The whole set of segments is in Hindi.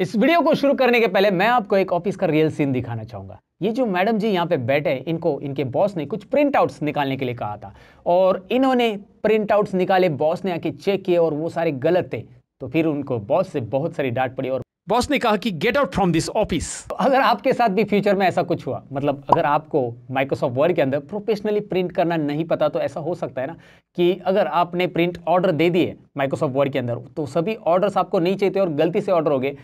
इस वीडियो को शुरू करने के पहले मैं आपको एक ऑफिस का रियल सीन दिखाना चाहूंगा ये जो मैडम जी यहाँ पे बैठे हैं इनको इनके बॉस ने कुछ प्रिंट आउट्स निकालने के लिए कहा था और इन्होंने प्रिंट आउट्स निकाले बॉस ने आके चेक किए और वो सारे गलत थे तो फिर उनको बॉस से बहुत सारी डांट पड़ी और बॉस ने कहा कि get out from this office अगर आपके साथ भी फ्यूचर में ऐसा कुछ हुआ मतलब अगर आपको माइक्रोसॉफ्ट वर्ड के अंदर प्रोफेशनली प्रिंट करना नहीं पता तो ऐसा हो सकता है ना कि अगर आपने प्रिंट ऑर्डर दे दिए माइक्रोसॉफ्ट वर्ड के अंदर तो सभी ऑर्डर्स आपको नहीं चाहिए और गलती से ऑर्डर हो गए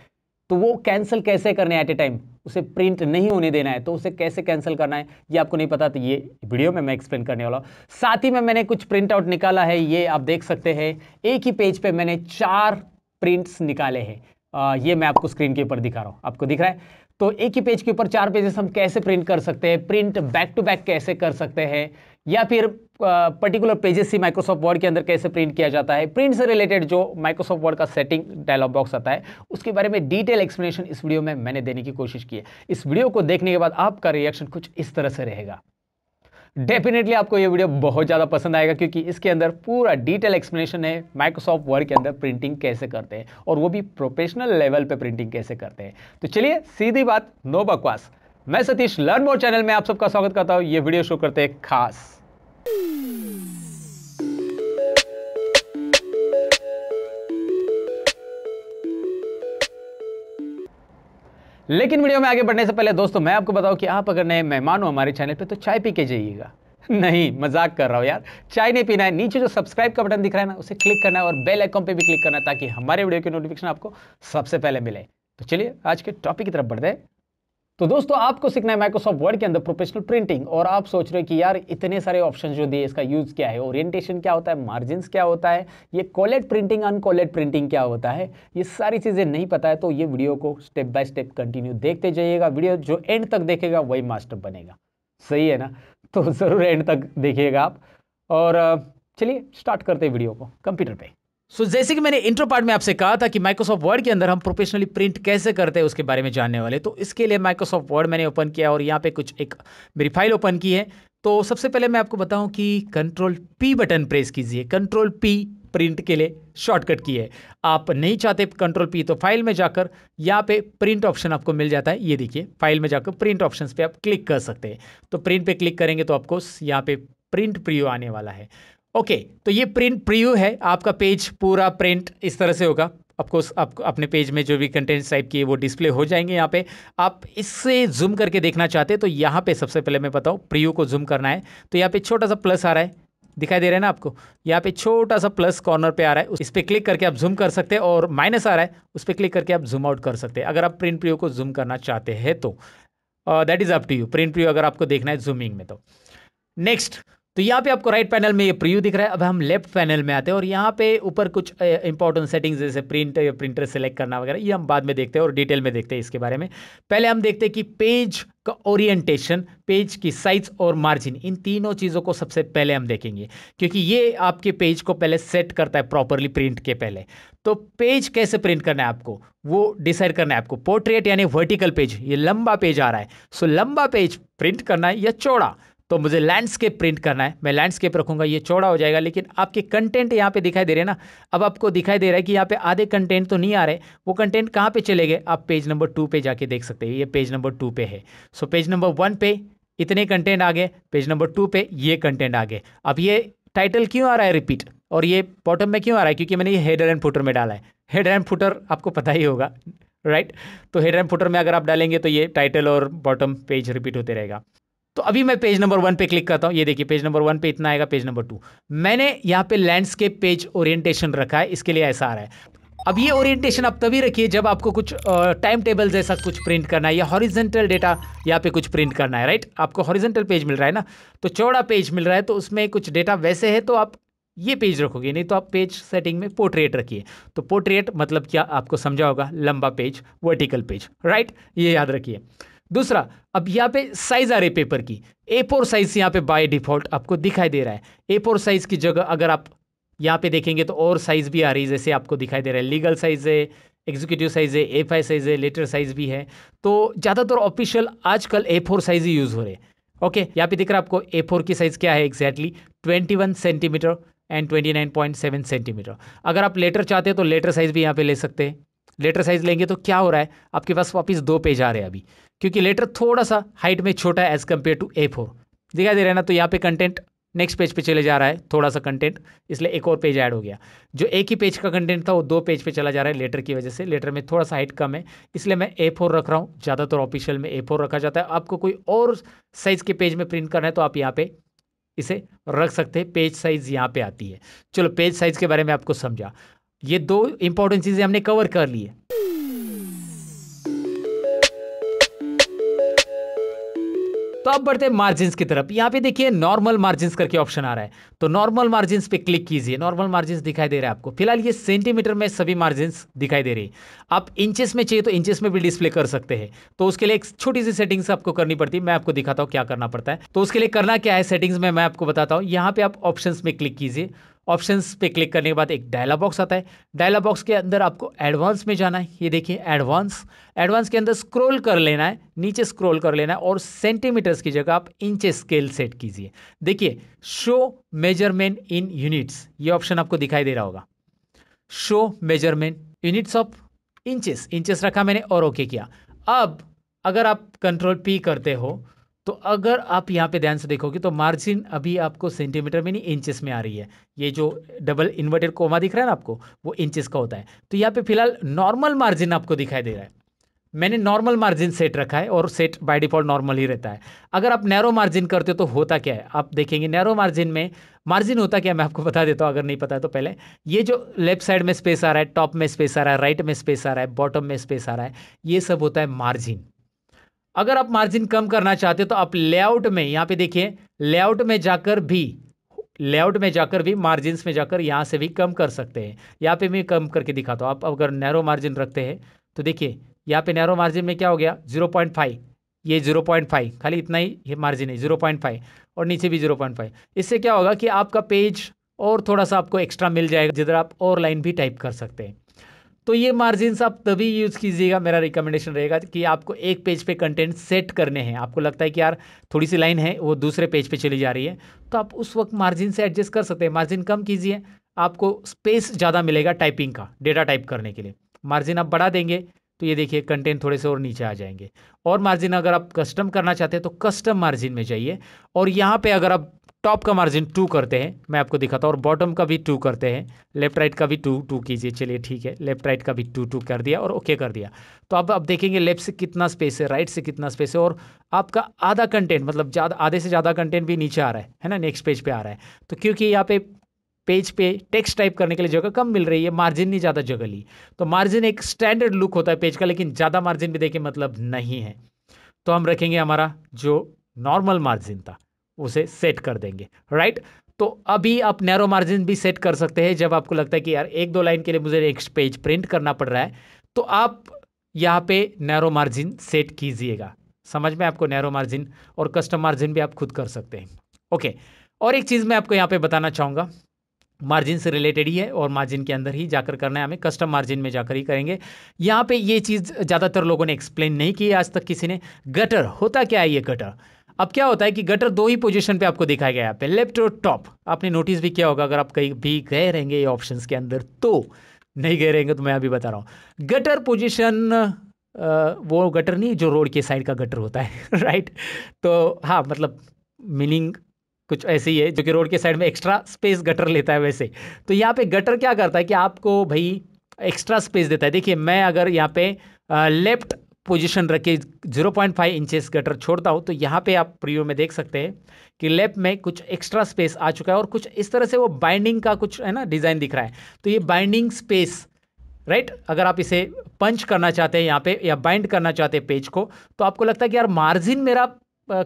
तो वो कैंसिल कैसे करने एट ए टाइम उसे प्रिंट नहीं होने देना है तो उसे कैसे कैंसिल करना है ये आपको नहीं पता तो ये वीडियो में मैं एक्सप्लेन करने वाला हूँ साथ ही में मैंने कुछ प्रिंट आउट निकाला है ये आप देख सकते हैं एक ही पेज पे मैंने चार प्रिंट्स निकाले हैं ये मैं आपको स्क्रीन के ऊपर दिखा रहा हूँ आपको दिख रहा है तो एक ही पेज के ऊपर चार पेजेस हम कैसे प्रिंट कर सकते हैं प्रिंट बैक टू बैक कैसे कर सकते हैं या फिर पर्टिकुलर पेजेस ही माइक्रोसॉफ्ट वर्ड के अंदर कैसे प्रिंट किया जाता है प्रिंट से रिलेटेड जो माइक्रोसॉफ्ट वर्ड का सेटिंग डायलॉग बॉक्स आता है उसके बारे में डिटेल एक्सप्लेनेशन इस वीडियो में मैंने देने की कोशिश की है इस वीडियो को देखने के बाद आपका रिएक्शन कुछ इस तरह से रहेगा डेफिनेटली आपको ये वीडियो बहुत ज़्यादा पसंद आएगा क्योंकि इसके अंदर पूरा डिटेल एक्सप्लेनेशन है माइक्रोसॉफ्ट वर्ड के अंदर प्रिंटिंग कैसे करते हैं और वो भी प्रोफेशनल लेवल पे प्रिंटिंग कैसे करते हैं तो चलिए सीधी बात नो बकवास मैं सतीश लर्न मोर चैनल में आप सबका स्वागत करता हूं ये वीडियो शो करते हैं खास लेकिन वीडियो में आगे बढ़ने से पहले दोस्तों मैं आपको बताऊं कि आप अगर नए मेहमान हो हमारे चैनल पे तो चाय पी के जाइएगा नहीं मजाक कर रहा हूँ यार चाय नहीं पीना है नीचे जो सब्सक्राइब का बटन दिख रहा है ना उसे क्लिक करना है और बेल आइकॉन पे भी क्लिक करना है ताकि हमारे वीडियो की नोटिफिकेशन आपको सबसे पहले मिले तो चलिए आज के टॉपिक की तरफ बढ़ते हैं तो दोस्तों आपको सीखना है माइक्रोसॉफ्ट वर्ड के अंदर प्रोफेशनल प्रिंटिंग और आप सोच रहे हो कि यार इतने सारे ऑप्शन जो दिए इसका यूज़ क्या है ओरिएंटेशन क्या होता है मार्जिन क्या होता है ये कॉलेट प्रिंटिंग अनकॉलेट प्रिंटिंग क्या होता है ये सारी चीज़ें नहीं पता है तो ये वीडियो को स्टेप बाय स्टेप कंटिन्यू देखते जाइएगा वीडियो जो एंड तक देखेगा वही मास्टर बनेगा सही है ना तो ज़रूर एंड तक देखिएगा आप और चलिए स्टार्ट करते हैं वीडियो को कंप्यूटर पे सो so, जैसे कि मैंने इंट्रो पार्ट में आपसे कहा था कि माइक्रोसॉफ्ट वर्ड के अंदर हम प्रोफेशनली प्रिंट कैसे करते हैं उसके बारे में जानने वाले तो इसके लिए माइक्रोसॉफ्ट वर्ड मैंने ओपन किया और यहाँ पे कुछ एक मेरी फाइल ओपन की है तो सबसे पहले मैं आपको बताऊं कि कंट्रोल पी बटन प्रेस कीजिए कंट्रोल पी प्रिंट के लिए शॉर्टकट की है आप नहीं चाहते कंट्रोल पी तो फाइल में जाकर यहाँ पे प्रिंट ऑप्शन आपको मिल जाता है ये देखिए फाइल में जाकर प्रिंट ऑप्शन पे आप क्लिक कर सकते हैं तो प्रिंट पे क्लिक करेंगे तो आपको यहाँ पे प्रिंट प्रियो आने वाला है ओके तो ये प्रिंट प्रीव्यू है आपका पेज पूरा प्रिंट इस तरह से होगा अफकोर्स आप अपने पेज में जो भी कंटेंट्स टाइप किए वो डिस्प्ले हो जाएंगे यहाँ पे आप इससे जूम करके देखना चाहते हैं तो यहाँ पे सबसे पहले मैं बताऊँ प्रीव्यू को जूम करना है तो यहाँ पे छोटा सा प्लस आ रहा है दिखाई दे रहा है ना आपको यहाँ पे छोटा सा प्लस कॉर्नर पे आ रहा है इस पर क्लिक करके आप जूम कर सकते हैं और माइनस आ रहा है उस पर क्लिक करके आप जूम आउट कर सकते हैं अगर आप प्रिंट प्रियो को जूम करना चाहते हैं तो that is up to you print preview अगर आपको देखना है जूमिंग में तो नेक्स्ट तो यहाँ पे आपको राइट पैनल में ये प्रीव्यू दिख रहा है अब हम लेफ्ट पैनल में आते हैं और यहाँ पे ऊपर कुछ इंपॉर्टेंट सेटिंग्स जैसे प्रिंट या प्रिंटर सेलेक्ट करना वगैरह ये हम बाद में देखते हैं और डिटेल में देखते हैं इसके बारे में पहले हम देखते हैं कि पेज का ओरिएंटेशन पेज की साइज और मार्जिन इन तीनों चीज़ों को सबसे पहले हम देखेंगे क्योंकि ये आपके पेज को पहले सेट करता है प्रॉपरली प्रिंट के पहले तो पेज कैसे प्रिंट करना है आपको वो डिसाइड करना है आपको पोर्ट्रेट यानी वर्टिकल पेज ये लंबा पेज आ रहा है सो लंबा पेज प्रिंट करना है या चौड़ा तो मुझे लैंडस्केप प्रिंट करना है मैं लैंडस्केप रखूंगा ये चौड़ा हो जाएगा लेकिन आपके कंटेंट यहाँ पे दिखाई दे रहे हैं ना अब आपको दिखाई दे रहा है कि यहाँ पे आधे कंटेंट तो नहीं आ रहे वो कंटेंट कहाँ पे चले गए आप पेज नंबर टू पे जाके देख सकते हैं ये पेज नंबर टू पे है सो पेज नंबर वन पे इतने कंटेंट आ गए पेज नंबर टू पे ये कंटेंट आ गए अब ये टाइटल क्यों आ रहा है रिपीट और ये बॉटम में क्यों आ रहा है क्योंकि मैंने ये हेडर एंड फुटर में डाला है हेडर एंड फुटर आपको पता ही होगा राइट तो हेडर एंड फुटर में अगर आप डालेंगे तो ये टाइटल और बॉटम पेज रिपीट होते रहेगा तो अभी मैं पेज नंबर वन पे क्लिक करता हूँ ये देखिए पेज नंबर वन पे इतना आएगा पेज नंबर टू मैंने यहाँ पे लैंडस्केप पेज ओरिएंटेशन रखा है इसके लिए ऐसा आ रहा है अब ये ओरिएंटेशन आप तभी रखिए जब आपको कुछ टाइम टेबल जैसा कुछ प्रिंट करना है या हॉरिजेंटल डेटा यहाँ पे कुछ प्रिंट करना है राइट आपको हॉरिजेंटल पेज मिल रहा है ना तो चौड़ा पेज मिल रहा है तो उसमें कुछ डेटा वैसे है तो आप ये पेज रखोगे नहीं तो आप पेज सेटिंग में पोर्ट्रेट रखिए तो पोर्ट्रेट मतलब क्या आपको समझा होगा लंबा पेज वर्टिकल पेज राइट ये याद रखिए दूसरा अब यहाँ पे साइज़ आ रही पेपर की ए फोर साइज़ यहाँ पे बाय डिफ़ॉल्ट आपको दिखाई दे रहा है ए फोर साइज़ की जगह अगर आप यहाँ पे देखेंगे तो और साइज़ भी आ रही है जैसे आपको दिखाई दे रहा है लीगल साइज़ है एग्जीक्यूटिव साइज़ है ए फाइव साइज़ है लेटर साइज़ भी है तो ज़्यादातर ऑफिशियल आजकल ए फोर साइज़ ही यूज़ हो रहे ओके यहाँ पे दिख रहा है आपको ए फोर की साइज़ क्या है exactly twenty one centimetre and twenty nine point seven centimetre अगर आप लेटर चाहते हैं तो लेटर साइज़ भी यहाँ पे ले सकते हैं लेटर साइज़ लेंगे तो क्या हो रहा है आपके पास वापस दो पेज आ रहे हैं अभी क्योंकि लेटर थोड़ा सा हाइट में छोटा है as compare to A four दिखाई दे रहा है ना तो यहाँ पे कंटेंट नेक्स्ट पेज पे चले जा रहा है थोड़ा सा कंटेंट इसलिए एक और पेज ऐड हो गया जो एक ही पेज का कंटेंट था वो दो पेज पे चला जा रहा है लेटर की वजह से लेटर में थोड़ा सा हाइट कम है इसलिए मैं ए फोर रख रहा हूँ ज़्यादातर ऑफिशियल में ए फोर रखा जाता है आपको कोई और साइज़ के पेज में प्रिंट करना है तो आप यहाँ पे इसे रख सकते हैं पेज साइज़ यहाँ पे आती है चलो पेज साइज़ के बारे में आपको समझा ये दो इंपॉर्टेंट चीज़ें हमने कवर कर ली है तो अब बढ़ते हैं मार्जिन की तरफ यहां पे देखिए नॉर्मल मार्जिन करके ऑप्शन आ रहा है तो नॉर्मल मार्जिन पे क्लिक कीजिए नॉर्मल मार्जिन दिखाई दे रहा है आपको फिलहाल ये सेंटीमीटर में सभी मार्जिन दिखाई दे रही है आप इंचेस में चाहिए तो इंचेस में भी डिस्प्ले कर सकते हैं तो उसके लिए एक छोटी सी सेटिंग्स आपको करनी पड़ती है मैं आपको दिखाता हूँ क्या करना पड़ता है तो उसके लिए करना क्या है सेटिंग्स में मैं आपको बताता हूँ यहाँ पे आप ऑप्शन में क्लिक कीजिए ऑप्शंस पे क्लिक करने के बाद एक डायलॉग बॉक्स आता है डायलॉग बॉक्स के अंदर आपको एडवांस में जाना है ये देखिए एडवांस एडवांस के अंदर स्क्रॉल कर लेना है नीचे स्क्रॉल कर लेना है और सेंटीमीटर्स की जगह आप इंच स्केल सेट कीजिए देखिए शो मेजरमेंट इन यूनिट्स ये ऑप्शन आपको दिखाई दे रहा होगा show measurement units of inches inches रखा मैंने और ओके okay किया अब अगर आप कंट्रोल पी करते हो तो अगर आप यहाँ पे ध्यान से देखोगे तो मार्जिन अभी आपको सेंटीमीटर में नहीं इंचेस में आ रही है ये जो डबल इन्वर्टेड कोमा दिख रहा है ना आपको वो इंचेस का होता है तो यहाँ पे फिलहाल नॉर्मल मार्जिन आपको दिखाई दे रहा है मैंने नॉर्मल मार्जिन सेट रखा है और सेट बाय डिफॉल्ट नॉर्मल ही रहता है अगर आप नैरो मार्जिन करते हो तो होता क्या है आप देखेंगे नैरो मार्जिन में मार्जिन होता क्या मैं आपको बता देता हूँ अगर नहीं पता है तो पहले ये जो लेफ्ट साइड में स्पेस आ रहा है टॉप में स्पेस आ रहा है राइट में स्पेस आ रहा है बॉटम में स्पेस आ रहा है ये सब होता है मार्जिन अगर आप मार्जिन कम करना चाहते हो तो आप लेआउट में यहाँ पे देखिए लेआउट में जाकर भी लेआउट में जाकर भी मार्जिन में जाकर यहाँ से भी कम कर सकते हैं यहाँ पे मैं कम करके दिखाता हूँ आप अगर नैरो मार्जिन रखते हैं तो देखिए यहाँ पे नैरो मार्जिन में क्या हो गया जीरो पॉइंट फाइव ये जीरो पॉइंट फाइव खाली इतना ही मार्जिन है जीरो पॉइंट फाइव और नीचे भी जीरो पॉइंट फाइव इससे क्या होगा कि आपका पेज और थोड़ा सा आपको एक्स्ट्रा मिल जाएगा जिधर आप और लाइन भी टाइप कर सकते हैं तो ये मार्जिन आप तभी यूज़ कीजिएगा मेरा रिकमेंडेशन रहेगा कि आपको एक पेज पे कंटेंट सेट करने हैं आपको लगता है कि यार थोड़ी सी लाइन है वो दूसरे पेज पे चली जा रही है तो आप उस वक्त मार्जिन से एडजस्ट कर सकते हैं मार्जिन कम कीजिए आपको स्पेस ज़्यादा मिलेगा टाइपिंग का डेटा टाइप करने के लिए मार्जिन आप बढ़ा देंगे तो ये देखिए कंटेंट थोड़े से और नीचे आ जाएंगे और मार्जिन अगर आप कस्टम करना चाहते हैं तो कस्टम मार्जिन में जाइए और यहाँ पे अगर आप टॉप का मार्जिन टू करते हैं मैं आपको दिखाता हूँ और बॉटम का भी टू करते हैं लेफ्ट राइट का भी टू टू कीजिए चलिए ठीक है लेफ्ट राइट का भी टू टू कर दिया और ओके कर दिया तो अब आप देखेंगे लेफ्ट से कितना स्पेस है राइट से कितना स्पेस है और आपका आधा कंटेंट मतलब ज़्यादा आधे से ज़्यादा कंटेंट भी नीचे आ रहा है है ना नेक्स्ट पेज पर आ रहा है तो क्योंकि यहाँ पे पेज पे टेक्स्ट टाइप करने के लिए जगह कम मिल रही है मार्जिन नहीं ज़्यादा जगह ली तो मार्जिन एक स्टैंडर्ड लुक होता है पेज का लेकिन ज़्यादा मार्जिन भी देखे मतलब नहीं है तो हम रखेंगे हमारा जो नॉर्मल मार्जिन था उसे सेट कर देंगे राइट तो अभी आप नैरो मार्जिन भी सेट कर सकते हैं जब आपको लगता है कि यार एक दो लाइन के लिए मुझे नेक्स्ट पेज प्रिंट करना पड़ रहा है तो आप यहाँ पे नैरो मार्जिन सेट कीजिएगा समझ में आपको नैरो मार्जिन और कस्टम मार्जिन भी आप खुद कर सकते हैं ओके और एक चीज़ मैं आपको यहाँ पे बताना चाहूँगा मार्जिन से रिलेटेड ही है और मार्जिन के अंदर ही जाकर करना है हमें कस्टम मार्जिन में जाकर ही करेंगे यहाँ पे ये चीज़ ज़्यादातर लोगों ने एक्सप्लेन नहीं की आज तक किसी ने गटर होता क्या है ये गटर अब क्या होता है कि गटर दो ही पोजीशन पे आपको दिखाया गया यहाँ पे लेफ्ट और टॉप आपने नोटिस भी किया होगा अगर आप कहीं भी गए रहेंगे ये ऑप्शंस के अंदर तो नहीं गए रहेंगे तो मैं अभी बता रहा हूँ गटर पोजीशन वो गटर नहीं जो रोड के साइड का गटर होता है राइट तो हाँ मतलब मीनिंग कुछ ऐसे ही है जो कि रोड के साइड में एक्स्ट्रा स्पेस गटर लेता है वैसे तो यहाँ पे गटर क्या करता है कि आपको भाई एक्स्ट्रा स्पेस देता है देखिए मैं अगर यहाँ पे लेफ्ट पोजीशन रख के zero point five inches gutter छोड़ता हूँ तो यहाँ पे आप प्रियो में देख सकते हैं कि लेप में कुछ एक्स्ट्रा स्पेस आ चुका है और कुछ इस तरह से वो बाइंडिंग का कुछ है ना डिज़ाइन दिख रहा है तो ये बाइंडिंग स्पेस राइट अगर आप इसे पंच करना चाहते हैं यहाँ पे या बाइंड करना चाहते हैं पेज को तो आपको लगता है कि यार मार्जिन मेरा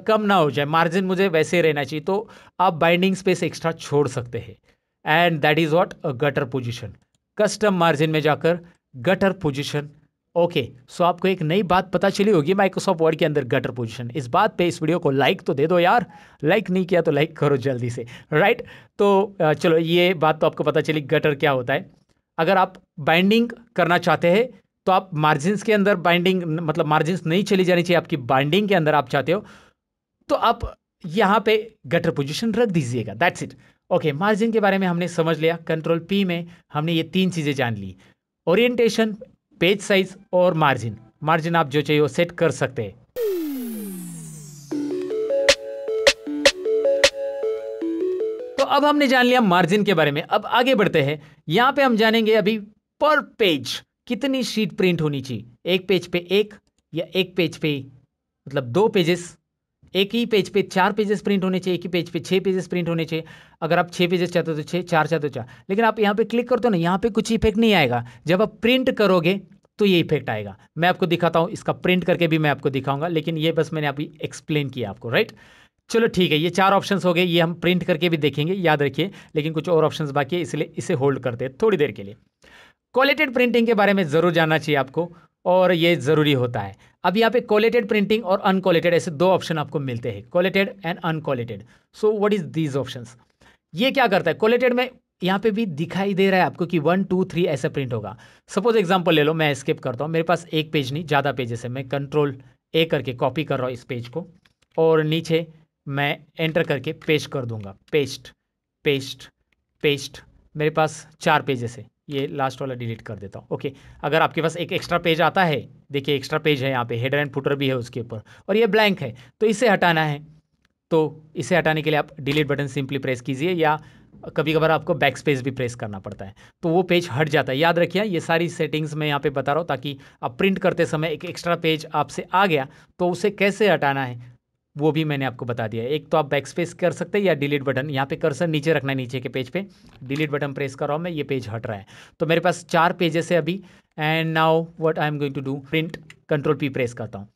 कम ना हो जाए मार्जिन मुझे वैसे रहना चाहिए तो आप बाइंडिंग स्पेस एक्स्ट्रा छोड़ सकते हैं and that is what a gutter position custom margin में जाकर gutter position okay okay, so so आपको एक नई बात पता चली होगी माइक्रोसॉफ्ट वर्ड के अंदर गटर पोजीशन इस बात पे इस वीडियो को लाइक तो दे दो यार लाइक नहीं किया तो लाइक करो जल्दी से राइट तो चलो ये बात तो आपको पता चली गटर क्या होता है अगर आप बाइंडिंग करना चाहते हैं तो आप मार्जिन के अंदर बाइंडिंग मतलब मार्जिन नहीं चली जानी चाहिए आपकी बाइंडिंग के अंदर आप चाहते हो तो आप यहाँ पे गटर पोजिशन रख दीजिएगा दैट्स इट ओके मार्जिन के बारे में हमने समझ लिया कंट्रोल पी में हमने ये तीन चीज़ें जान ली ओरिएंटेशन पेज साइज और मार्जिन मार्जिन आप जो चाहिए वो सेट कर सकते हैं तो अब हमने जान लिया मार्जिन के बारे में अब आगे बढ़ते हैं यहां पे हम जानेंगे अभी पर पेज कितनी शीट प्रिंट होनी चाहिए एक पेज पे एक या एक पेज पे मतलब दो पेजेस एक ही पेज पे चार पेजेस प्रिंट होने चाहिए एक ही पेज पे छह पेजेस प्रिंट होने चाहिए अगर आप छः पेजेस चाहते हो तो छः चार चाहते हो चार लेकिन आप यहाँ पे क्लिक करते हो ना यहाँ पे कुछ इफेक्ट नहीं आएगा जब आप प्रिंट करोगे तो ये इफेक्ट आएगा मैं आपको दिखाता हूँ इसका प्रिंट करके भी मैं आपको दिखाऊंगा लेकिन ये बस मैंने अभी एक्सप्लेन किया आपको राइट चलो ठीक है ये चार ऑप्शन हो गए ये हम प्रिंट करके भी देखेंगे याद रखिए लेकिन कुछ और ऑप्शन बाकी है इसलिए इसे होल्ड करते हैं थोड़ी देर के लिए क्वालिटेड प्रिंटिंग के बारे में ज़रूर जानना चाहिए आपको और ये ज़रूरी होता है अब यहाँ पे कॉलेटेड प्रिंटिंग और अनकॉलेटेड ऐसे दो ऑप्शन आपको मिलते हैं collated and uncollated so what is these options ये क्या करता है कॉलेटेड में यहाँ पे भी दिखाई दे रहा है आपको कि वन टू थ्री ऐसा प्रिंट होगा सपोज एग्जाम्पल ले लो मैं स्किप करता हूँ मेरे पास एक पेज नहीं ज़्यादा पेजेस है मैं कंट्रोल ए करके कॉपी कर रहा हूँ इस पेज को और नीचे मैं एंटर करके पेस्ट कर दूंगा पेस्ट पेस्ट पेस्ट मेरे पास चार पेजेस है ये लास्ट वाला डिलीट कर देता हूँ ओके अगर आपके पास एक एक्स्ट्रा पेज आता है देखिए एक्स्ट्रा पेज है यहाँ पे हेडर एंड फुटर भी है उसके ऊपर और ये ब्लैंक है तो इसे हटाना है तो इसे हटाने के लिए आप डिलीट बटन सिंपली प्रेस कीजिए या कभी कभार आपको बैक स्पेस भी प्रेस करना पड़ता है तो वो पेज हट जाता है याद रखिए ये सारी सेटिंग्स मैं यहाँ पे बता रहा हूँ ताकि आप प्रिंट करते समय एक एक्स्ट्रा पेज आपसे आ गया तो उसे कैसे हटाना है वो भी मैंने आपको बता दिया एक तो आप बैक स्पेस कर सकते हैं या डिलीट बटन यहाँ पे कर्सर नीचे रखना है नीचे के पेज पे डिलीट बटन प्रेस कर रहा हूँ मैं ये पेज हट रहा है तो मेरे पास चार पेजेस है अभी and now what I am going to do print control P press करता हूँ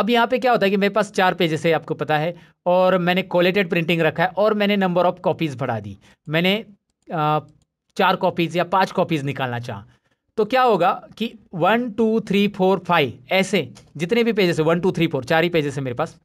अब यहाँ पे क्या होता है कि मेरे पास चार पेजेस है आपको पता है और मैंने क्वालिटेड प्रिंटिंग रखा है और मैंने नंबर ऑफ कॉपीज़ बढ़ा दी मैंने आ, चार कॉपीज़ या पाँच कॉपीज़ निकालना चाह तो क्या होगा कि one two three four five ऐसे जितने भी पेजेस है वन टू थ्री फोर चार ही पेजेस है मेरे पास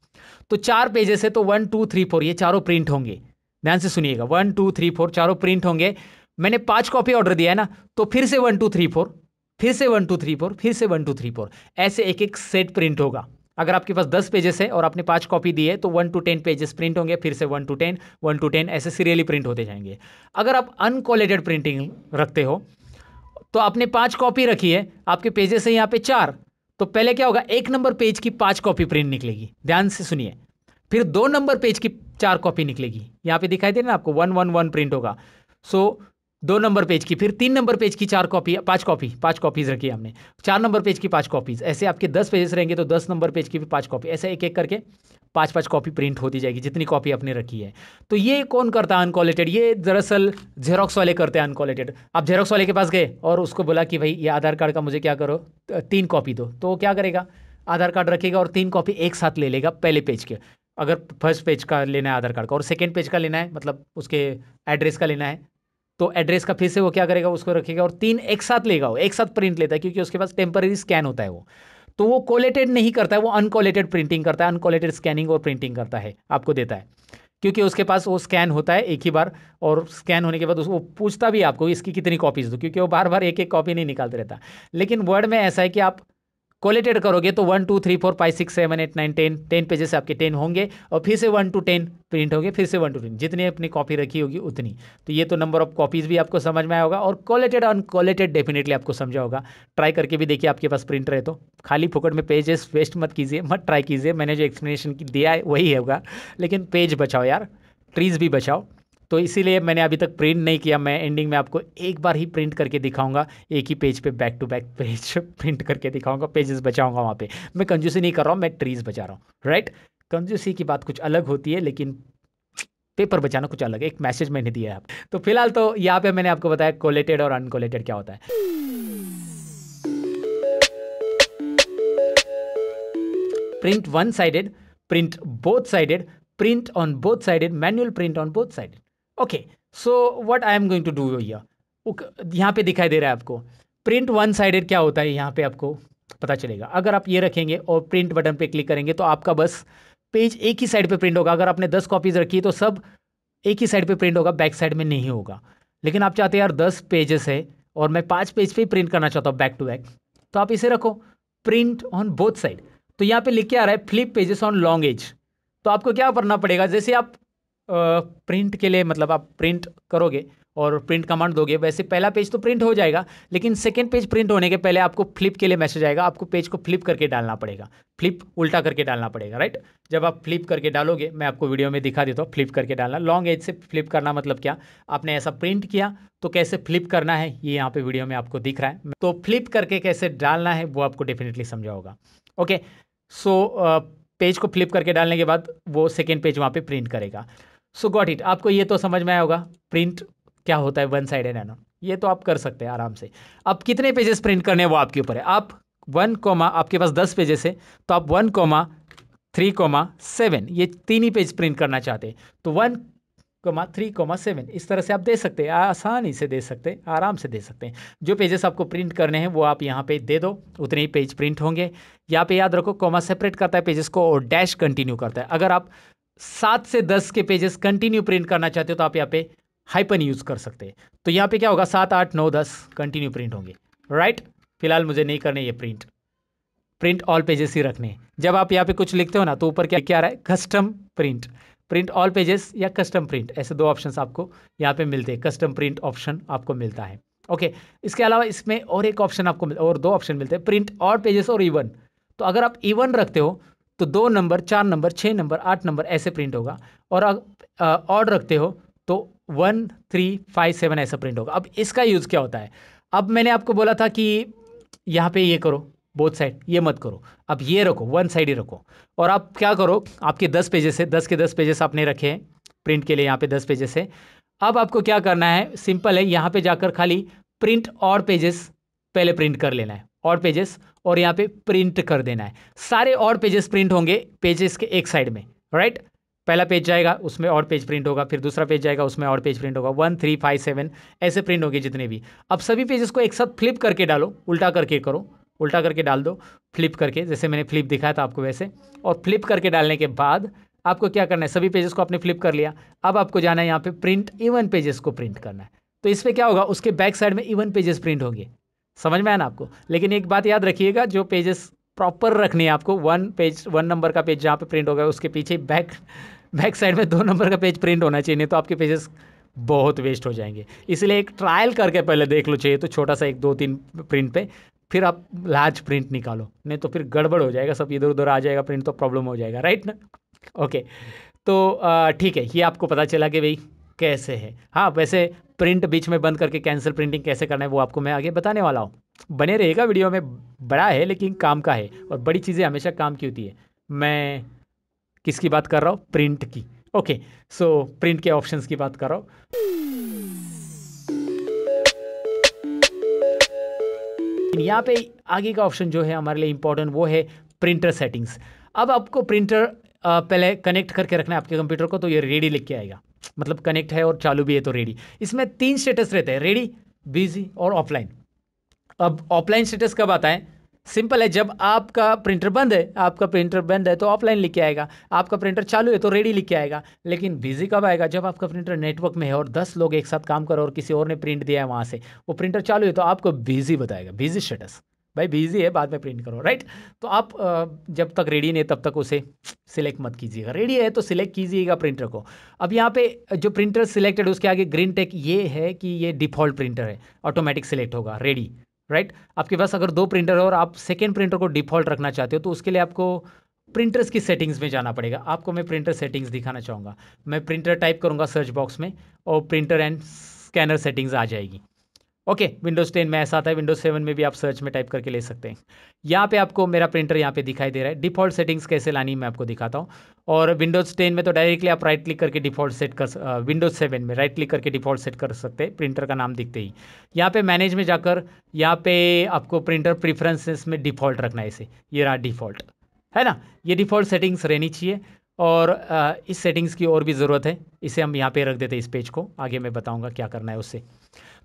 तो चार पेजेस है तो वन टू थ्री फोर ये चारों प्रिंट होंगे ध्यान से सुनिएगा वन टू थ्री फोर चारों प्रिंट होंगे मैंने पांच कॉपी ऑर्डर दिया है ना तो फिर से वन टू थ्री फोर फिर से वन टू थ्री फोर फिर से वन टू थ्री फोर ऐसे एक एक सेट प्रिंट होगा अगर आपके पास दस पेजेस है और आपने पांच कॉपी दी है तो one two ten pages print होंगे फिर से one two ten one two ten ऐसे सीरियली प्रिंट होते जाएंगे अगर आप अनकोलेटेड प्रिंटिंग रखते हो तो आपने पांच कॉपी रखी है आपके पेजेस है यहाँ पे चार तो पहले क्या होगा एक नंबर पेज की पांच कॉपी प्रिंट निकलेगी ध्यान से सुनिए फिर दो नंबर पेज की चार कॉपी निकलेगी यहाँ पे दिखाई दे ना आपको वन वन वन प्रिंट होगा सो दो नंबर पेज की फिर तीन नंबर पेज की चार कॉपी पांच कॉपी पांच कॉपीज़ रखी हमने चार नंबर पेज की पांच कॉपीज़ ऐसे आपके दस पेजेस रहेंगे तो दस नंबर पेज की भी पांच कॉपी ऐसे एक एक करके पाँच पाँच कॉपी प्रिंट होती जाएगी जितनी कॉपी आपने रखी है तो ये कौन करता है अनकॉलेटेड ये दरअसल जेरोक्स वाले करते हैं अनकॉलेटेड आप जेरोक्स वाले के पास गए और उसको बोला कि भाई ये आधार कार्ड का मुझे क्या करो तीन कॉपी दो तो क्या करेगा आधार कार्ड रखेगा और तीन कॉपी एक साथ ले लेगा पहले पेज के अगर फर्स्ट पेज का लेना है आधार कार्ड का और सेकेंड पेज का लेना है मतलब उसके एड्रेस का लेना है तो एड्रेस का फिर से वो क्या करेगा उसको रखेगा और तीन एक साथ लेगा वो एक साथ प्रिंट लेता है क्योंकि उसके पास टेम्पररी स्कैन होता है वो तो वो कोलेटेड नहीं करता है वो अनकोलेटेड प्रिंटिंग करता है अनकोलेटेड स्कैनिंग और प्रिंटिंग करता है आपको देता है क्योंकि उसके पास वो स्कैन होता है एक ही बार और स्कैन होने के बाद उसको पूछता भी आपको इसकी कितनी कॉपीज़ दो क्योंकि वो बार बार एक एक कॉपी नहीं निकालते रहता लेकिन वर्ड में ऐसा है कि आप कोलेटेड करोगे तो one two three four five six seven eight nine ten ten pages आपके टेन होंगे और फिर से वन टू टेन प्रिंट होंगे फिर से वन टू टेन जितनी अपनी कॉपी रखी होगी उतनी तो ये तो नंबर ऑफ कॉपीज़ भी आपको समझ में आया होगा और कोलेटेड अनकॉलेटेड डेफिनेटली आपको समझा होगा ट्राई करके भी देखिए आपके पास प्रिंट रहे तो खाली फुकट में पेजेस वेस्ट मत कीजिए मत ट्राई कीजिए मैंने जो एक्सप्लेनेशन दिया है वही होगा लेकिन पेज बचाओ यार ट्रीज़ भी बचाओ तो इसीलिए मैंने अभी तक प्रिंट नहीं किया मैं एंडिंग में आपको एक बार ही प्रिंट करके दिखाऊंगा एक ही पेज पे back to back page print करके दिखाऊंगा पेजेस बचाऊंगा वहाँ पे मैं कंजूसी नहीं कर रहा हूँ मैं ट्रीज बचा रहा हूँ राइट कंजूसी की बात कुछ अलग होती है लेकिन पेपर बचाना कुछ अलग है एक मैसेज मैंने दिया है आप तो फिलहाल तो यहाँ पे मैंने आपको बताया कोलेटेड और अनकोलेटेड क्या होता है print one sided print both sided print on both sided manual print on both sided okay so what I am going to do भैया यहाँ पे दिखाई दे रहा है आपको प्रिंट वन साइडेड क्या होता है यहाँ पे आपको पता चलेगा अगर आप ये रखेंगे और प्रिंट बटन पे क्लिक करेंगे तो आपका बस पेज एक ही साइड पे प्रिंट होगा अगर आपने दस कॉपीज़ रखी तो सब एक ही साइड पे प्रिंट होगा बैक साइड में नहीं होगा लेकिन आप चाहते हैं यार दस पेजेस है और मैं पाँच पेज पे प्रिंट करना चाहता हूँ बैक टू बैक तो आप इसे रखो प्रिंट ऑन बोथ साइड तो यहाँ पे लिख के आ रहा है flip pages on long edge तो आपको क्या करना पड़ेगा जैसे आप प्रिंट के लिए मतलब आप प्रिंट करोगे और प्रिंट कमांड दोगे वैसे पहला पेज तो प्रिंट हो जाएगा लेकिन सेकेंड पेज प्रिंट होने के पहले आपको फ्लिप के लिए मैसेज आएगा आपको पेज को फ्लिप करके डालना पड़ेगा फ्लिप उल्टा करके डालना पड़ेगा राइट जब आप फ्लिप करके डालोगे मैं आपको वीडियो में दिखा देता हूँ फ्लिप करके डालना लॉन्ग एज से फ्लिप करना मतलब क्या आपने ऐसा प्रिंट किया तो कैसे फ्लिप करना है ये यहाँ पे वीडियो में आपको दिख रहा है तो फ्लिप करके कैसे डालना है वो आपको डेफिनेटली समझा होगा ओके सो पेज को फ्लिप करके डालने के बाद वो सेकेंड पेज वहाँ पर प्रिंट करेगा सो गॉट इट आपको ये तो समझ में आया होगा प्रिंट क्या होता है वन साइड एंड ये तो आप कर सकते हैं आराम से अब कितने पेजेस प्रिंट करने हैं वो आपके ऊपर है आप वन कोमा आपके पास दस पेजेस है तो आप one comma three comma seven ये तीन ही पेज प्रिंट करना चाहते हैं तो one comma three comma seven इस तरह से आप दे सकते हैं आसानी से दे सकते हैं आराम से दे सकते हैं जो पेजेस आपको प्रिंट करने हैं वो आप यहाँ पे दे दो उतने ही पेज प्रिंट होंगे यहाँ पे याद रखो कोमा सेपरेट करता है पेजेस को और डैश कंटिन्यू करता है अगर आप सात से दस के पेजेस कंटिन्यू प्रिंट करना चाहते हो तो आप यहाँ पे हाइपन यूज़ कर सकते हैं तो यहाँ पे क्या होगा सात आठ नौ दस कंटिन्यू प्रिंट होंगे राइट फिलहाल मुझे नहीं करने ये प्रिंट प्रिंट ऑल पेजेस ही रखने जब आप यहाँ पे कुछ लिखते हो ना तो ऊपर क्या क्या आ रहा है custom print print all pages या कस्टम प्रिंट ऐसे दो ऑप्शन आपको यहाँ पे मिलते हैं कस्टम प्रिंट ऑप्शन आपको मिलता है ओके इसके अलावा इसमें और एक ऑप्शन आपको और दो ऑप्शन मिलते हैं प्रिंट ऑल पेजेस और इवन तो अगर आप इवन रखते हो तो दो नंबर चार नंबर छः नंबर आठ नंबर ऐसे प्रिंट होगा और अगर ऑड रखते हो तो वन थ्री फाइव सेवन ऐसा प्रिंट होगा अब इसका यूज़ क्या होता है अब मैंने आपको बोला था कि यहाँ पे ये करो बोथ साइड ये मत करो अब ये रखो वन साइड ही रखो और आप क्या करो आपके दस पेजेस है दस के दस पेजेस आपने रखे हैं प्रिंट के लिए यहाँ पे दस पेजेस है अब आपको क्या करना है सिंपल है यहाँ पे जाकर खाली प्रिंट और पेजेस पहले प्रिंट कर लेना है और पेजेस और यहाँ पे प्रिंट कर देना है सारे और पेजेस प्रिंट होंगे पेजेस के एक साइड में राइट पहला पेज जाएगा उसमें और पेज प्रिंट होगा फिर दूसरा पेज जाएगा उसमें और पेज प्रिंट होगा वन थ्री फाइव सेवन ऐसे प्रिंट होंगे जितने भी अब सभी पेजेस को एक साथ फ्लिप करके डालो उल्टा करके करो उल्टा करके डाल दो फ्लिप करके जैसे मैंने फ्लिप दिखाया था आपको वैसे और फ्लिप करके डालने के बाद आपको क्या करना है सभी पेजेस को आपने फ्लिप कर लिया अब आपको जाना है यहाँ पे प्रिंट इवन पेजेस को प्रिंट करना है तो इस पर क्या होगा उसके बैक साइड में इवन पेजेस प्रिंट होंगे समझ में आया ना आपको लेकिन एक बात याद रखिएगा जो पेजेस प्रॉपर रखने हैं आपको वन पेज वन नंबर का पेज जहाँ पे प्रिंट होगा उसके पीछे बैक बैक साइड में दो नंबर का पेज प्रिंट होना चाहिए नहीं तो आपके पेजेस बहुत वेस्ट हो जाएंगे इसलिए एक ट्रायल करके पहले देख लो चाहिए तो छोटा सा एक दो तीन प्रिंट पे फिर आप लार्ज प्रिंट निकालो नहीं तो फिर गड़बड़ हो जाएगा सब इधर उधर आ जाएगा प्रिंट तो प्रॉब्लम हो जाएगा राइट ना ओके तो ठीक है ये आपको पता चला कि भाई कैसे है हाँ वैसे प्रिंट बीच में बंद करके कैंसिल प्रिंटिंग कैसे करना है वो आपको मैं आगे बताने वाला हूँ बने रहेगा वीडियो में बड़ा है लेकिन काम का है और बड़ी चीज़ें हमेशा काम की होती है मैं किसकी बात कर रहा हूँ प्रिंट की ओके सो प्रिंट के ऑप्शंस की बात कर रहा हूँ यहाँ पे आगे का ऑप्शन जो है हमारे लिए इंपॉर्टेंट वो है प्रिंटर सेटिंग्स अब आपको प्रिंटर पहले कनेक्ट करके रखना है आपके कंप्यूटर को तो ये रेडी लिख के आएगा मतलब कनेक्ट है और चालू भी है तो रेडी इसमें तीन स्टेटस रहते हैं रेडी बिजी और ऑफलाइन अब ऑफलाइन स्टेटस कब आता है सिंपल है जब आपका प्रिंटर बंद है आपका प्रिंटर बंद है तो ऑफलाइन लिख के आएगा आपका प्रिंटर चालू है तो रेडी लिख के आएगा लेकिन बिजी कब आएगा जब आपका प्रिंटर नेटवर्क में है और दस लोग एक साथ काम करो और किसी और ने प्रिंट दिया है वहाँ से वो प्रिंटर चालू है तो आपको बिजी बताएगा बिजी स्टेटस भाई बिजी है बाद में प्रिंट करो राइट तो आप जब तक रेडी नहीं तब तक उसे सिलेक्ट मत कीजिएगा रेडी है तो सिलेक्ट कीजिएगा प्रिंटर को अब यहाँ पे जो प्रिंटर सिलेक्टेड उसके आगे ग्रीन टेक ये है कि ये डिफ़ॉल्ट प्रिंटर है ऑटोमेटिक सिलेक्ट होगा रेडी राइट आपके पास अगर दो प्रिंटर है और आप सेकेंड प्रिंटर को डिफ़ॉल्ट रखना चाहते हो तो उसके लिए आपको प्रिंटर्स की सेटिंग्स में जाना पड़ेगा आपको मैं प्रिंटर सेटिंग्स दिखाना चाहूँगा मैं प्रिंटर टाइप करूँगा सर्च बॉक्स में और प्रिंटर एंड स्कैनर सेटिंग्स आ जाएगी ओके विंडोज़ टेन में ऐसा था विंडोज़ सेवन में भी आप सर्च में टाइप करके ले सकते हैं यहाँ पे आपको मेरा प्रिंटर यहाँ पे दिखाई दे रहा है डिफ़ॉल्ट सेटिंग्स कैसे लानी मैं आपको दिखाता हूँ और विंडोज़ टेन में तो डायरेक्टली आप राइट क्लिक करके डिफ़ॉल्ट सेट कर विंडोज़ सेवन में राइट क्लिक करके डिफ़ॉल्ट सेट कर सकते हैं प्रिंटर का नाम दिखते ही यहाँ पर मैनेज में जाकर यहाँ पर आपको प्रिंटर प्रिफ्रेंसेस में डिफ़ॉल्ट रखना है इसे ये रहा डिफ़ॉल्ट है ना ये डिफ़ॉल्ट सेटिंग्स रहनी चाहिए और इस सेटिंग्स की और भी ज़रूरत है इसे हम यहाँ पे रख देते हैं इस पेज को आगे मैं बताऊँगा क्या करना है उससे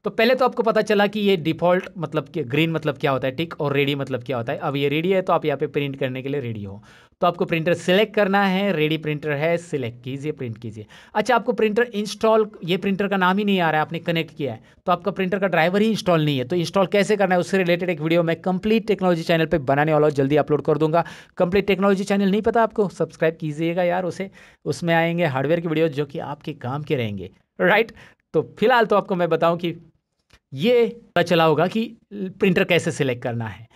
तो पहले तो आपको पता चला कि ये डिफ़ॉल्ट मतलब कि ग्रीन मतलब क्या होता है टिक और रेडी मतलब क्या होता है अब ये रेडी है तो आप यहाँ पे प्रिंट करने के लिए रेडी हो तो आपको प्रिंटर सिलेक्ट करना है रेडी प्रिंटर है सिलेक्ट कीजिए प्रिंट कीजिए अच्छा आपको प्रिंटर इंस्टॉल ये प्रिंटर का नाम ही नहीं आ रहा है आपने कनेक्ट किया है तो आपका प्रिंटर का ड्राइवर ही इंस्टॉल नहीं है तो इंस्टॉल कैसे करना है उससे रिलेटेड एक वीडियो मैं कंप्लीट टेक्नोलॉजी चैनल पर बनाने वाला जल्दी अपलोड कर दूंगा कंप्लीट टेक्नोलॉजी चैनल नहीं पता आपको सब्सक्राइब कीजिएगा यार उसे उसमें आएंगे हार्डवेयर की वीडियो जो कि आपके काम के रहेंगे राइट तो फिलहाल तो आपको मैं बताऊं कि ये पता चला होगा कि प्रिंटर कैसे सिलेक्ट करना है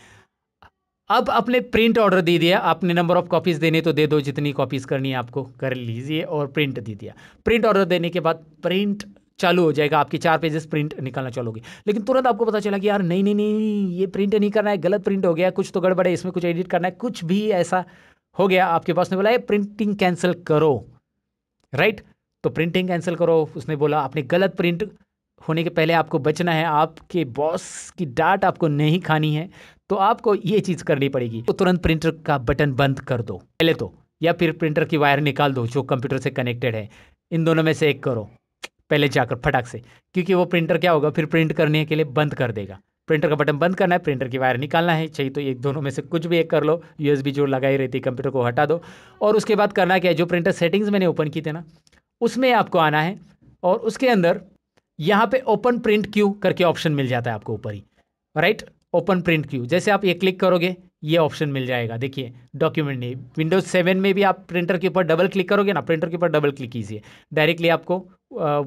अब आपने प्रिंट ऑर्डर दे दिया आपने नंबर ऑफ़ कॉपीज़ देने तो दे दो जितनी कॉपीज़ करनी है आपको कर लीजिए और प्रिंट दे दिया प्रिंट ऑर्डर देने के बाद प्रिंट चालू हो जाएगा आपके चार पेजेस प्रिंट निकालना चलोगे लेकिन तुरंत आपको पता चला कि यार नहीं नहीं नहीं ये प्रिंट नहीं करना है गलत प्रिंट हो गया कुछ तो गड़बड़ है इसमें कुछ एडिट करना है कुछ भी ऐसा हो गया आपके पास ने बोला ये प्रिंटिंग कैंसिल करो राइट तो प्रिंटिंग कैंसिल करो उसने बोला आपने गलत प्रिंट होने के पहले आपको बचना है आपके बॉस की डांट आपको नहीं खानी है तो आपको ये चीज़ करनी पड़ेगी तो तुरंत प्रिंटर का बटन बंद कर दो पहले तो या फिर प्रिंटर की वायर निकाल दो जो कंप्यूटर से कनेक्टेड है इन दोनों में से एक करो पहले जाकर फटाक से क्योंकि वो प्रिंटर क्या होगा फिर प्रिंट करने के लिए बंद कर देगा प्रिंटर का बटन बंद करना है प्रिंटर की वायर निकालना है चाहिए तो एक दोनों में से कुछ भी एक कर लो यूएसबी जो लगाई रहती है कंप्यूटर को हटा दो और उसके बाद करना क्या है जो प्रिंटर सेटिंग्स मैंने ओपन की थे ना उसमें आपको आना है और उसके अंदर यहां पे ओपन प्रिंट क्यू करके ऑप्शन मिल जाता है आपको ऊपर ही राइट ओपन प्रिंट क्यू जैसे आप ये क्लिक करोगे ये ऑप्शन मिल जाएगा देखिए डॉक्यूमेंट नहीं विंडोज सेवन में भी आप प्रिंटर के ऊपर डबल क्लिक करोगे ना प्रिंटर के ऊपर डबल क्लिक कीजिए डायरेक्टली आपको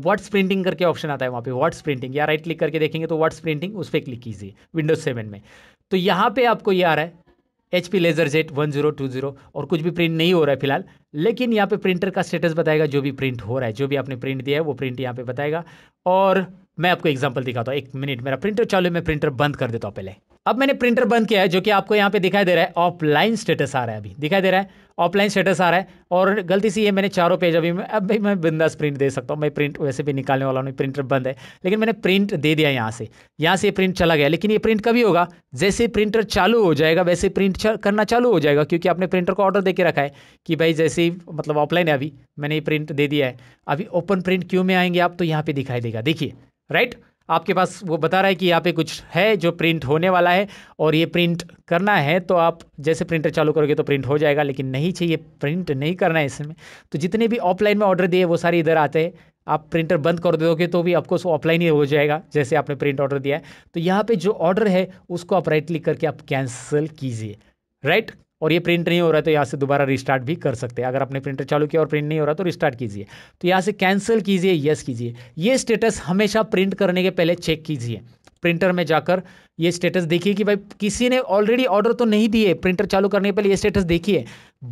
वर्ड्स प्रिंटिंग करके ऑप्शन आता है वहां पे वर्ड्स प्रिंटिंग या राइट क्लिक करके देखेंगे तो वर्ड्स प्रिंटिंग उस पर क्लिक कीजिए विंडोज सेवन में तो यहाँ पे आपको ये आ रहा है H P laser jet one zero two zero और कुछ भी प्रिंट नहीं हो रहा है फिलहाल लेकिन यहाँ पे प्रिंटर का स्टेटस बताएगा जो भी प्रिंट हो रहा है जो भी आपने प्रिंट दिया है वो प्रिंट यहाँ पे बताएगा और मैं आपको एग्जांपल दिखाता हूँ एक मिनट मेरा प्रिंटर चालू है मैं प्रिंटर बंद कर देता हूँ पहले अब मैंने प्रिंटर बंद किया है जो कि आपको यहाँ पे दिखाई दे रहा है ऑफलाइन स्टेटस आ रहा है अभी दिखाई दे रहा है ऑफलाइन स्टेटस आ रहा है और गलती से ये मैंने चारों पेज अभी मैं अब भाई मैं बिंदास प्रिंट दे सकता हूँ मैं प्रिंट वैसे भी निकालने वाला हूँ प्रिंटर बंद है लेकिन मैंने प्रिंट दे दिया यहाँ से यहाँ से प्रिंट चला गया लेकिन ये प्रिंट कभी होगा जैसे प्रिंटर चालू हो जाएगा वैसे प्रिंट करना चालू हो जाएगा क्योंकि आपने प्रिंटर को ऑर्डर दे के रखा है कि भाई जैसे ही मतलब ऑफलाइन है अभी मैंने ये प्रिंट दे दिया है अभी ओपन प्रिंट क्यों में आएंगे आप तो यहाँ पर दिखाई देगा देखिए राइट आपके पास वो बता रहा है कि यहाँ पे कुछ है जो प्रिंट होने वाला है और ये प्रिंट करना है तो आप जैसे प्रिंटर चालू करोगे तो प्रिंट हो जाएगा लेकिन नहीं चाहिए प्रिंट नहीं करना है इसमें तो जितने भी ऑफलाइन में ऑर्डर दिए वो सारे इधर आते हैं आप प्रिंटर बंद कर दोगे तो भी आपको ऑफलाइन ही हो जाएगा जैसे आपने प्रिंट ऑर्डर दिया है तो यहाँ पर जो ऑर्डर है उसको आप राइट क्लिक करके आप कैंसिल कीजिए राइट और ये प्रिंट नहीं हो रहा है तो यहाँ से दोबारा रिस्टार्ट भी कर सकते हैं अगर आपने प्रिंटर चालू किया और प्रिंट नहीं हो रहा तो रिस्टार्ट कीजिए तो यहाँ से कैंसिल कीजिए यस कीजिए ये स्टेटस हमेशा प्रिंट करने के पहले चेक कीजिए प्रिंटर में जाकर ये स्टेटस देखिए कि भाई किसी ने ऑलरेडी ऑर्डर तो नहीं दिए प्रिंटर चालू करने पहले ये स्टेटस देखिए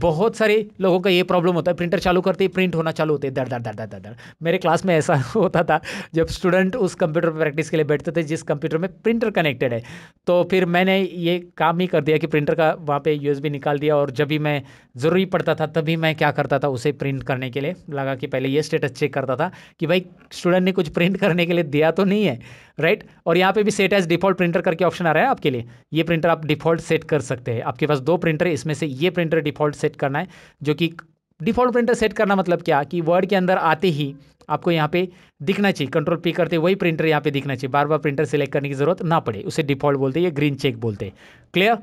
बहुत सारे लोगों का ये प्रॉब्लम होता है प्रिंटर चालू करते ही प्रिंट होना चालू होते दर दर दर दर दर दर मेरे क्लास में ऐसा होता था जब स्टूडेंट उस कंप्यूटर पर प्रैक्टिस के लिए बैठते थे जिस कंप्यूटर में प्रिंटर कनेक्टेड है तो फिर मैंने ये काम ही कर दिया कि प्रिंटर का वहाँ पर यूएसबी निकाल दिया और जब भी मैं ज़रूरी पड़ता था तभी मैं क्या करता था उसे प्रिंट करने के लिए लगा कि पहले ये स्टेटस चेक करता था कि भाई स्टूडेंट ने कुछ प्रिंट करने के लिए दिया तो नहीं है राइट और यहाँ पर भी सेट एज डिफॉल्ट प्रिंटर के ऑप्शन आ रहा है आपके लिए ये प्रिंटर आप डिफ़ॉल्ट सेट कर सकते हैं आपके पास दो प्रिंटर है इसमें से ये प्रिंटर डिफ़ॉल्ट सेट करना है जो कि डिफ़ॉल्ट प्रिंटर सेट करना मतलब क्या कि वर्ड के अंदर आते ही आपको यहाँ पे दिखना चाहिए कंट्रोल पी करते वही प्रिंटर यहाँ पे दिखना चाहिए बार बार प्रिंटर सेलेक्ट करने की जरूरत ना पड़े उसे डिफ़ॉल्ट बोलते हैं या ग्रीन चेक बोलते हैं क्लियर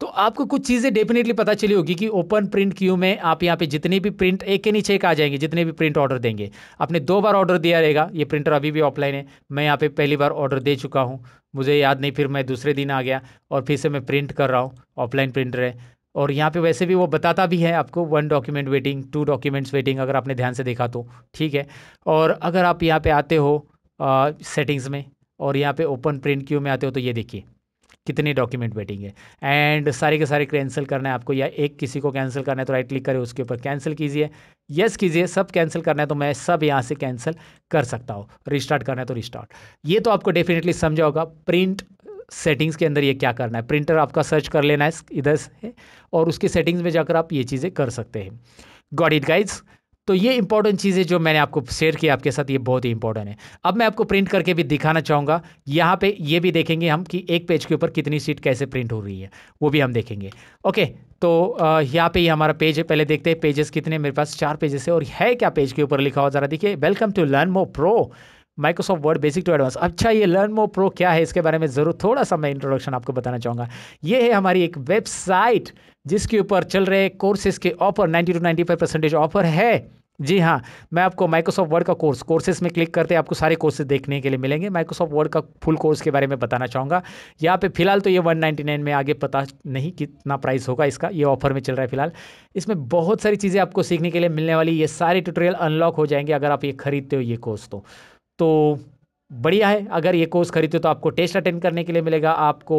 तो आपको कुछ चीज़ें डेफिनेटली पता चली होगी कि ओपन प्रिंट क्यू में आप यहाँ पे जितने भी प्रिंट एक के नीचे एक आ जाएंगे जितने भी प्रिंट ऑर्डर देंगे आपने दो बार ऑर्डर दिया रहेगा ये प्रिंटर अभी भी ऑफलाइन है मैं यहाँ पे पहली बार ऑर्डर दे चुका हूँ मुझे याद नहीं फिर मैं दूसरे दिन आ गया और फिर से मैं प्रिंट कर रहा हूँ ऑफलाइन प्रिंटर है और यहाँ पर वैसे भी वो बताता भी है आपको one document waiting two documents waiting अगर आपने ध्यान से देखा तो ठीक है और अगर आप यहाँ पर आते हो सेटिंग्स में और यहाँ पर ओपन प्रिंट क्यू में आते हो तो ये देखिए कितने डॉक्यूमेंट बैठेंगे एंड सारे के सारे कैंसिल करना है आपको या एक किसी को कैंसिल करना है तो राइट क्लिक करें उसके ऊपर कैंसिल कीजिए यस कीजिए सब कैंसिल करना है तो मैं सब यहाँ से कैंसिल कर सकता हूँ रिस्टार्ट करना है तो रिस्टार्ट ये तो आपको डेफिनेटली समझा होगा प्रिंट सेटिंग्स के अंदर ये क्या करना है प्रिंटर आपका सर्च कर लेना है इधर से और उसके सेटिंग्स में जाकर आप ये चीज़ें कर सकते हैं गॉड इट गाइड्स तो ये इंपॉर्टेंट चीज़ें जो मैंने आपको शेयर की आपके साथ ये बहुत ही इंपॉर्टेंट है अब मैं आपको प्रिंट करके भी दिखाना चाहूँगा यहाँ पे ये भी देखेंगे हम कि एक पेज के ऊपर कितनी सीट कैसे प्रिंट हो रही है वो भी हम देखेंगे ओके तो यहाँ पे ही यह हमारा पेज है पहले देखते हैं पेजेस कितने मेरे पास चार पेजेस है और है क्या पेज के ऊपर लिखा हुआ ज़रा देखिए welcome to Learn More Pro Microsoft Word basic to advance अच्छा ये लर्न मो प्रो क्या है इसके बारे में ज़रूर थोड़ा सा मैं इंट्रोडक्शन आपको बताना चाहूँगा ये है हमारी एक वेबसाइट जिसके ऊपर चल रहे कोर्सेज के ऑफर 90 टू 95 परसेंटेज ऑफर है जी हाँ मैं आपको माइक्रोसॉफ्ट वर्ड का कोर्स कोर्सेज में क्लिक करते आपको सारे कोर्सेज देखने के लिए मिलेंगे माइक्रोसॉफ्ट वर्ड का फुल कोर्स के बारे में बताना चाहूँगा यहाँ पे फिलहाल तो ये 199 में आगे पता नहीं कितना प्राइस होगा इसका ये ऑफर में चल रहा है फिलहाल इसमें बहुत सारी चीज़ें आपको सीखने के लिए मिलने वाली ये सारे ट्यूटोरियल अनलॉक हो जाएंगे अगर आप ये खरीदते हो ये कोर्स तो तो बढ़िया है अगर ये कोर्स खरीदते हो तो आपको टेस्ट अटेंड करने के लिए मिलेगा आपको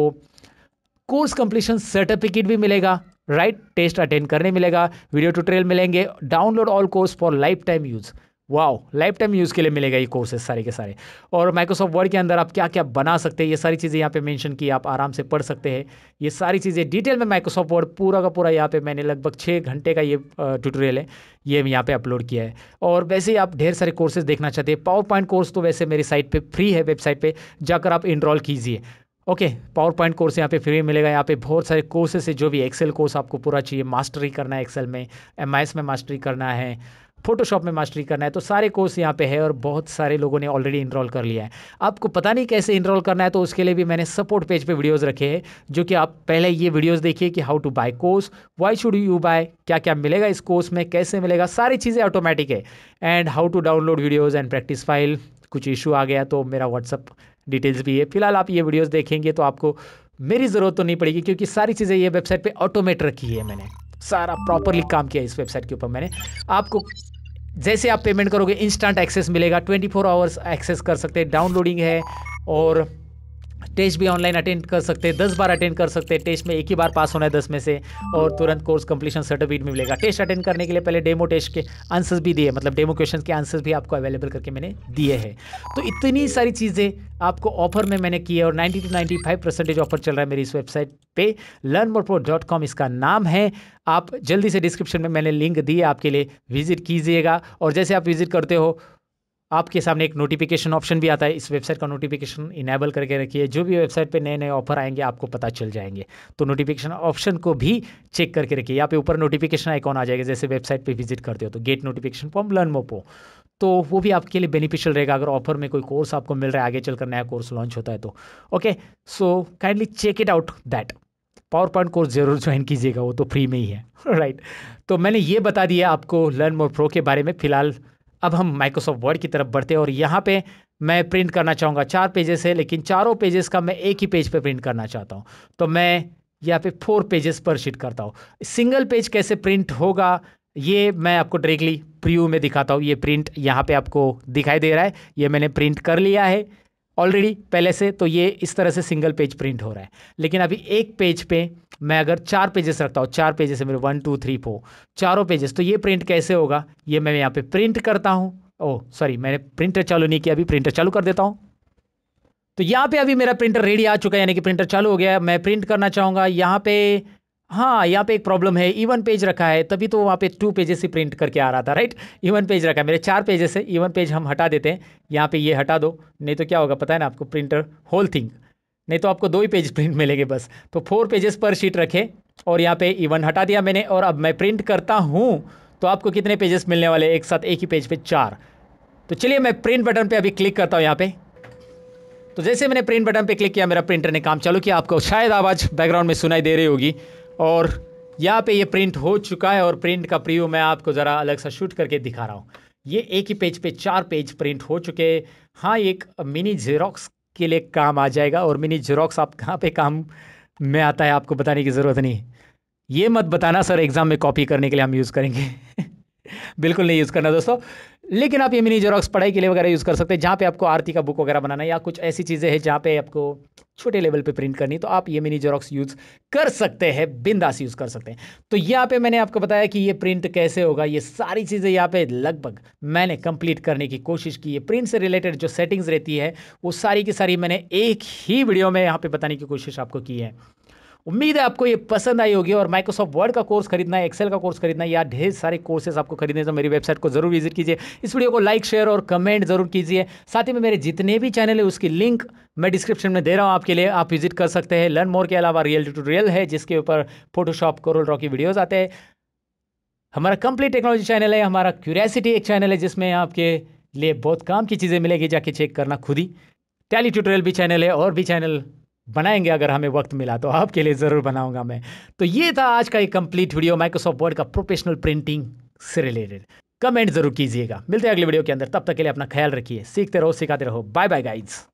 कोर्स कंप्लीशन सर्टिफिकेट भी मिलेगा राइट टेस्ट अटेंड करने मिलेगा वीडियो ट्यूटोरियल मिलेंगे download all course for lifetime use wow lifetime use के लिए मिलेगा ये कोर्सेस सारे के सारे और माइक्रोसॉफ्ट वर्ड के अंदर आप क्या क्या बना सकते हैं ये सारी चीज़ें यहाँ पे मेंशन की आप आराम से पढ़ सकते हैं ये सारी चीज़ें डिटेल में माइक्रोसॉफ्ट वर्ड पूरा का पूरा यहाँ पे मैंने लगभग छः घंटे का ये ट्यूटोरियल है ये यहाँ पे अपलोड किया है और वैसे ही आप ढेर सारे कोर्सेज देखना चाहते हैं पावर पॉइंट कोर्स तो वैसे मेरी साइट पर फ्री है वेबसाइट पर जाकर आप इनरोल कीजिए ओके पावर पॉइंट कोर्स यहाँ पे फ्री मिलेगा यहाँ पे बहुत सारे कोर्सेस है जो भी एक्सेल कोर्स आपको पूरा चाहिए मास्टरी करना है एक्सेल में एम में मास्टरी करना है फोटोशॉप में मास्टरी करना है तो सारे कोर्स यहाँ पे है और बहुत सारे लोगों ने ऑलरेडी इनरोल कर लिया है आपको पता नहीं कैसे इनरोल करना है तो उसके लिए भी मैंने सपोर्ट पेज पे वीडियोस रखे हैं जो कि आप पहले ये वीडियोस देखिए कि how to buy course why should you buy क्या क्या मिलेगा इस कोर्स में कैसे मिलेगा सारी चीज़ें ऑटोमेटिक है and how to download videos and practice file कुछ इशू आ गया तो मेरा व्हाट्सअप डिटेल्स भी है फिलहाल आप ये वीडियोस देखेंगे तो आपको मेरी ज़रूरत तो नहीं पड़ेगी क्योंकि सारी चीज़ें ये वेबसाइट पे ऑटोमेट रखी है मैंने सारा प्रॉपरली काम किया इस वेबसाइट के ऊपर मैंने आपको जैसे आप पेमेंट करोगे इंस्टेंट एक्सेस मिलेगा 24 फोर आवर्स एक्सेस कर सकते हैं डाउनलोडिंग है और टेस्ट भी ऑनलाइन अटेंड कर सकते हैं दस बार अटेंड कर सकते हैं टेस्ट में एक ही बार पास होना है दस में से और तुरंत कोर्स कंप्लीशन सर्टिफिकेट भी मिलेगा टेस्ट अटेंड करने के लिए पहले डेमो टेस्ट के आंसर्स भी दिए मतलब डेमो क्वेश्चन के आंसर्स भी आपको अवेलेबल करके मैंने दिए हैं तो इतनी सारी चीज़ें आपको ऑफर में मैंने की है और ninety two ninety five percentage offer चल रहा है मेरी इस वेबसाइट पे Learn More Pro dot com इसका नाम है आप जल्दी से डिस्क्रिप्शन में मैंने लिंक दी है आपके लिए विजिट कीजिएगा और जैसे आप विजिट करते हो आपके सामने एक नोटिफिकेशन ऑप्शन भी आता है इस वेबसाइट का नोटिफिकेशन इनेबल करके रखिए जो भी वेबसाइट पे नए नए ऑफर आएंगे आपको पता चल जाएंगे तो नोटिफिकेशन ऑप्शन को भी चेक करके रखिए यहाँ पे ऊपर नोटिफिकेशन आइकॉन आ जाएगा जैसे वेबसाइट पे विजिट करते हो तो get notification form Learn Mopro तो वो भी आपके लिए बेनिफिशियल रहेगा अगर ऑफर में कोई कोर्स आपको मिल रहा है आगे चलकर नया कोर्स लॉन्च होता है तो okay so kindly check it out that PowerPoint course जरूर ज्वाइन कीजिएगा वो तो फ्री में ही है राइट right. तो मैंने ये बता दिया आपको लर्न मोर प्रो के बारे में फिलहाल अब हम माइक्रोसॉफ्ट वर्ड की तरफ बढ़ते हैं और यहाँ पे मैं प्रिंट करना चाहूँगा चार पेजेस है लेकिन चारों पेजेस का मैं एक ही पेज पे प्रिंट करना चाहता हूँ तो मैं यहाँ पे फोर पेजेस पर शीट करता हूँ सिंगल पेज कैसे प्रिंट होगा ये मैं आपको डायरेक्टली प्रीव्यू में दिखाता हूँ ये प्रिंट यहाँ पर आपको दिखाई दे रहा है ये मैंने प्रिंट कर लिया है ऑलरेडी पहले से तो ये इस तरह से सिंगल पेज प्रिंट हो रहा है लेकिन अभी एक पेज पे मैं अगर चार पेजेस रखता हूँ चार पेजेस है मेरे वन टू थ्री फोर चारों पेजेस तो ये प्रिंट कैसे होगा ये मैं यहाँ पे प्रिंट करता हूँ ओ oh, सॉरी मैंने प्रिंटर चालू नहीं किया अभी प्रिंटर चालू कर देता हूँ तो यहाँ पे अभी मेरा प्रिंटर रेडी आ चुका है यानी कि प्रिंटर चालू हो गया मैं प्रिंट करना चाहूँगा यहाँ पे हाँ यहाँ पे एक प्रॉब्लम है इवन पेज रखा है तभी तो वहाँ पे टू पेजेस ही प्रिंट करके आ रहा था राइट इवन पेज रखा है मेरे चार पेजेस है इवन पेज हम हटा देते हैं यहाँ पे ये हटा दो नहीं तो क्या होगा पता है ना आपको प्रिंटर होल थिंग नहीं तो आपको दो ही पेज प्रिंट मिलेंगे बस तो फोर पेजेस पर शीट रखे और यहाँ पे इवन हटा दिया मैंने और अब मैं प्रिंट करता हूँ तो आपको कितने पेजेस मिलने वाले एक साथ एक ही पेज पे चार तो चलिए मैं प्रिंट बटन पर अभी क्लिक करता हूँ यहाँ पे तो जैसे मैंने प्रिंट बटन पर क्लिक किया मेरा प्रिंटर ने काम चालू किया आपको शायद आवाज़ बैकग्राउंड में सुनाई दे रही होगी और यहाँ पे ये प्रिंट हो चुका है और प्रिंट का प्रीव्यू मैं आपको ज़रा अलग सा शूट करके दिखा रहा हूँ ये एक ही पेज पे चार पेज प्रिंट हो चुके हाँ एक मिनी जेरोक्स के लिए काम आ जाएगा और मिनी जेरोक्स आप कहाँ पे काम में आता है आपको बताने की ज़रूरत नहीं ये मत बताना सर एग्ज़ाम में कॉपी करने के लिए हम यूज़ करेंगे बिल्कुल नहीं यूज़ करना दोस्तों लेकिन आप ये मिनी जेरोक्स पढ़ाई के लिए वगैरह यूज़ कर सकते हैं जहाँ पे आपको आरती का बुक वगैरह बनाना है या कुछ ऐसी चीज़ें हैं जहाँ पे आपको छोटे लेवल पे प्रिंट करनी तो आप ये मिनी जेरोक्स यूज़ कर सकते हैं बिंदास यूज़ कर सकते हैं तो यहाँ पे मैंने आपको बताया कि ये प्रिंट कैसे होगा ये सारी चीज़ें यहाँ पर लगभग मैंने कंप्लीट करने की कोशिश की है प्रिंट से रिलेटेड जो सेटिंग्स रहती है वो सारी की सारी मैंने एक ही वीडियो में यहाँ पर बताने की कोशिश आपको की है उम्मीद है आपको ये पसंद आई होगी और माइक्रोसॉफ्ट वर्ड का कोर्स खरीदना है एक्सेल का कोर्स खरीदना है या ढेर सारे कोर्सेस आपको खरीदने तो मेरी वेबसाइट को जरूर विजिट कीजिए इस वीडियो को लाइक शेयर और कमेंट जरूर कीजिए साथ ही में मेरे जितने भी चैनल है उसकी लिंक मैं डिस्क्रिप्शन में दे रहा हूँ आपके लिए आप विजिट कर सकते हैं लर्न मोर के अलावा रियल ट्यूटोरियल है जिसके ऊपर फोटोशॉप कोरल रॉकी की वीडियोज़ आते हैं हमारा कंप्लीट टेक्नोलॉजी चैनल है हमारा क्यूरियासिटी एक चैनल है जिसमें आपके लिए बहुत काम की चीज़ें मिलेगी जाके चेक करना खुद ही टैली ट्यूटोरियल भी चैनल है और भी चैनल बनाएंगे अगर हमें वक्त मिला तो आपके लिए ज़रूर बनाऊंगा मैं तो ये था आज का एक कंप्लीट वीडियो माइक्रोसॉफ्ट वर्ड का प्रोफेशनल प्रिंटिंग से रिलेटेड कमेंट ज़रूर कीजिएगा मिलते हैं अगले वीडियो के अंदर तब तक के लिए अपना ख्याल रखिए सीखते रहो सिखाते रहो बाय बाय गाइड्स